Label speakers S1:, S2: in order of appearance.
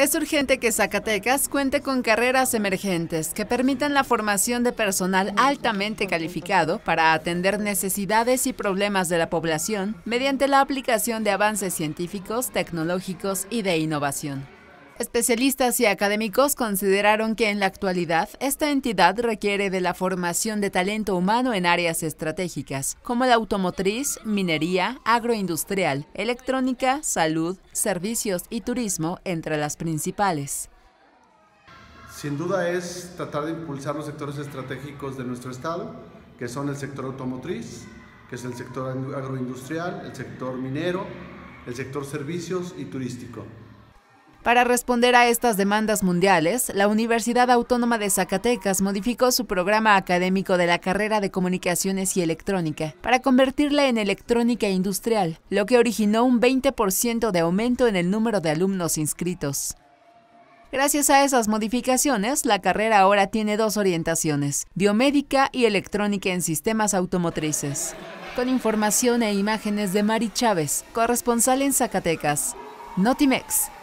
S1: Es urgente que Zacatecas cuente con carreras emergentes que permitan la formación de personal altamente calificado para atender necesidades y problemas de la población mediante la aplicación de avances científicos, tecnológicos y de innovación. Especialistas y académicos consideraron que en la actualidad esta entidad requiere de la formación de talento humano en áreas estratégicas, como la automotriz, minería, agroindustrial, electrónica, salud, servicios y turismo, entre las principales.
S2: Sin duda es tratar de impulsar los sectores estratégicos de nuestro Estado, que son el sector automotriz, que es el sector agroindustrial, el sector minero, el sector servicios y turístico.
S1: Para responder a estas demandas mundiales, la Universidad Autónoma de Zacatecas modificó su programa académico de la carrera de Comunicaciones y Electrónica para convertirla en electrónica industrial, lo que originó un 20% de aumento en el número de alumnos inscritos. Gracias a esas modificaciones, la carrera ahora tiene dos orientaciones, biomédica y electrónica en sistemas automotrices. Con información e imágenes de Mari Chávez, corresponsal en Zacatecas. Notimex,